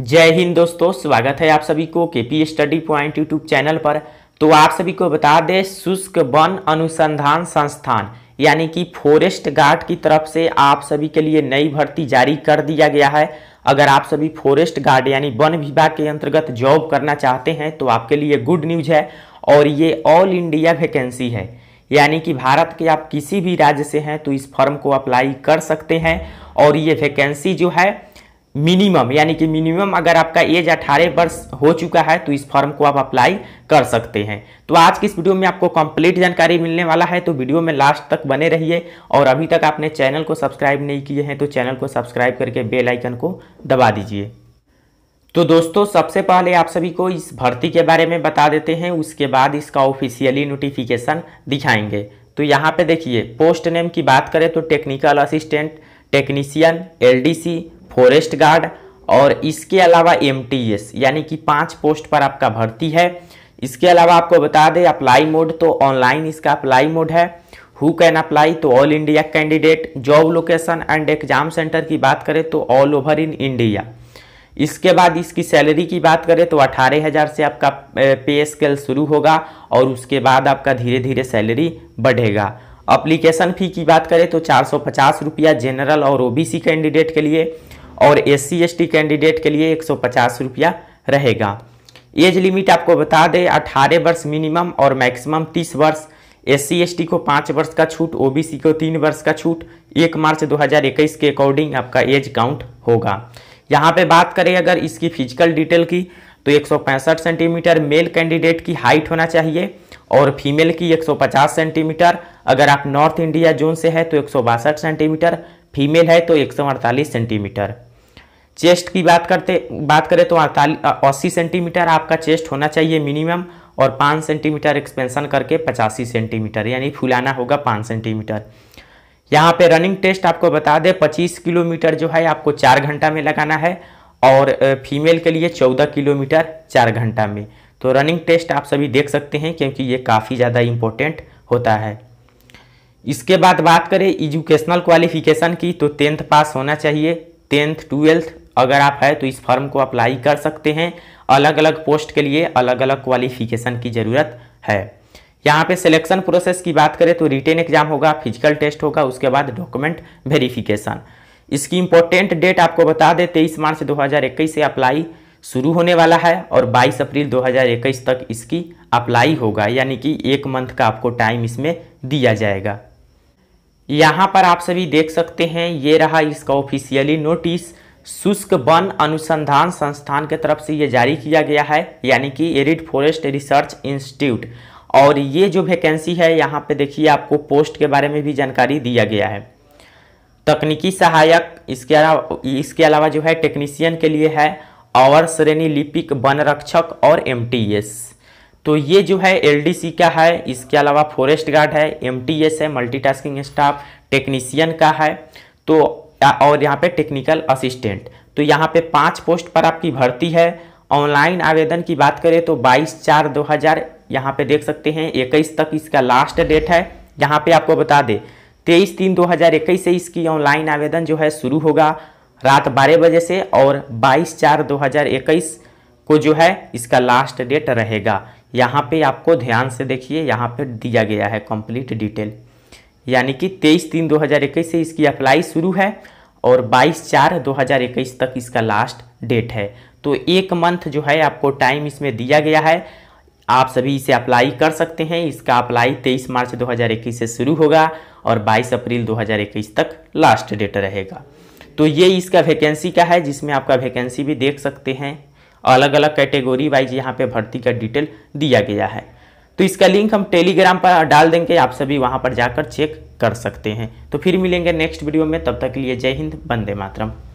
जय हिंद दोस्तों स्वागत है आप सभी को KP study point YouTube channel पर तो आप सभी को बता दें शुष्क वन अनुसंधान संस्थान यानी कि फॉरेस्ट गार्ड की तरफ से आप सभी के लिए नई भर्ती जारी कर दिया गया है अगर आप सभी फॉरेस्ट गार्ड यानी वन विभाग के अंतर्गत जॉब करना चाहते हैं तो आपके लिए गुड न्यूज है और ये ऑल इंडिया वैकेंसी है यानी कि भारत के आप किसी भी राज्य से हैं तो इस फॉर्म को अप्लाई कर सकते हैं और ये वैकेंसी जो है मिनिमम यानी कि मिनिमम अगर आपका एज 18 वर्ष हो चुका है तो इस फॉर्म को आप अप्लाई कर सकते हैं तो आज की इस वीडियो में आपको कंप्लीट जानकारी मिलने वाला है तो वीडियो में लास्ट तक बने रहिए और अभी तक आपने चैनल को सब्सक्राइब नहीं किए हैं तो चैनल को सब्सक्राइब करके बेल आइकन को दबा दीजिए तो दोस्तों सबसे पहले आप सभी को इस भर्ती के बारे में बता देते हैं उसके बाद इसका ऑफिशियली नोटिफिकेशन दिखाएंगे तो यहाँ पे देखिए पोस्ट नेम की बात करें तो technical assistant technician LDC forest guard और इसके अलावा एम यानी कि पाँच पोस्ट पर आपका भर्ती है इसके अलावा आपको बता दें अप्लाई मोड तो ऑनलाइन इसका अप्लाई मोड है हु कैन अप्लाई तो all India candidate job location and exam centre की बात करें तो ऑल ओवर इन इंडिया इसके बाद इसकी सैलरी की बात करें तो अठारह हज़ार से आपका पे स्केल शुरू होगा और उसके बाद आपका धीरे धीरे सैलरी बढ़ेगा अप्लीकेशन फ़ी की बात करें तो चार सौ पचास रुपया जनरल और ओबीसी कैंडिडेट के लिए और एस सी कैंडिडेट के लिए एक सौ रहेगा एज लिमिट आपको बता दें अठारह वर्ष मिनिमम और मैक्सिमम तीस वर्ष एस सी को पाँच वर्ष का छूट ओबीसी को तीन वर्ष का छूट एक मार्च 2021 के अकॉर्डिंग आपका एज काउंट होगा यहाँ पे बात करें अगर इसकी फिजिकल डिटेल की तो एक सेंटीमीटर मेल कैंडिडेट की हाइट होना चाहिए और फीमेल की 150 सेंटीमीटर अगर आप नॉर्थ इंडिया जोन से तो है तो एक सेंटीमीटर फीमेल है तो एक सेंटीमीटर चेस्ट की बात करते बात करें तो अस्सी सेंटीमीटर आपका चेस्ट होना चाहिए मिनिमम और पाँच सेंटीमीटर एक्सपेंशन करके पचासी सेंटीमीटर यानी फुलाना होगा पाँच सेंटीमीटर यहाँ पे रनिंग टेस्ट आपको बता दें पच्चीस किलोमीटर जो है आपको चार घंटा में लगाना है और फीमेल के लिए चौदह किलोमीटर चार घंटा में तो रनिंग टेस्ट आप सभी देख सकते हैं क्योंकि ये काफ़ी ज़्यादा इम्पोर्टेंट होता है इसके बाद बात करें एजुकेशनल क्वालिफिकेशन की तो टेंथ पास होना चाहिए टेंथ ट्वेल्थ अगर आप है तो इस फॉर्म को अप्लाई कर सकते हैं अलग अलग पोस्ट के लिए अलग अलग क्वालिफिकेशन की ज़रूरत है यहाँ पे सिलेक्शन प्रोसेस की बात करें तो रिटेन एग्जाम होगा फिजिकल टेस्ट होगा उसके बाद डॉक्यूमेंट वेरिफिकेशन इसकी इंपॉर्टेंट डेट आपको बता दें तेईस मार्च 2021 से अप्लाई शुरू होने वाला है और 22 अप्रैल 2021 तक इसकी अप्लाई होगा यानी कि एक मंथ का आपको टाइम इसमें दिया जाएगा यहाँ पर आप सभी देख सकते हैं ये रहा इसका ऑफिशियली नोटिस शुष्क वन अनुसंधान संस्थान के तरफ से ये जारी किया गया है यानी कि एरिड फॉरेस्ट रिसर्च इंस्टीट्यूट और ये जो वैकेंसी है यहाँ पे देखिए आपको पोस्ट के बारे में भी जानकारी दिया गया है तकनीकी सहायक इसके अलावा इसके अलावा जो है टेक्नीशियन के लिए है और श्रेणी लिपिक वन रक्षक और एम तो ये जो है एल का है इसके अलावा फॉरेस्ट गार्ड है एम है मल्टीटास्किंग स्टाफ टेक्नीसियन का है तो और यहाँ पे टेक्निकल असिस्टेंट तो यहाँ पे पाँच पोस्ट पर आपकी भर्ती है ऑनलाइन आवेदन की बात करें तो 22 चार 2000 हज़ार यहाँ पर देख सकते हैं इक्कीस तक इसका लास्ट डेट है यहाँ पे आपको बता दें तेईस तीन दो से इसकी ऑनलाइन आवेदन जो है शुरू होगा रात बारह बजे से और 22 चार 2021 को जो है इसका लास्ट डेट रहेगा यहाँ पे आपको ध्यान से देखिए यहाँ पे दिया गया है कंप्लीट डिटेल यानी कि तेईस तीन 2021 से इसकी अप्लाई शुरू है और बाईस चार 2021 तक इसका लास्ट डेट है तो एक मंथ जो है आपको टाइम इसमें दिया गया है आप सभी इसे अप्लाई कर सकते हैं इसका अप्लाई 23 मार्च 2021 से शुरू होगा और 22 अप्रैल 2021 तक लास्ट डेट रहेगा तो ये इसका वैकेंसी का है जिसमें आपका वैकेंसी भी देख सकते हैं अलग अलग कैटेगरी वाइज यहाँ पे भर्ती का डिटेल दिया गया है तो इसका लिंक हम टेलीग्राम पर डाल देंगे आप सभी वहाँ पर जाकर चेक कर सकते हैं तो फिर मिलेंगे नेक्स्ट वीडियो में तब तक के लिए जय हिंद बंदे मातरम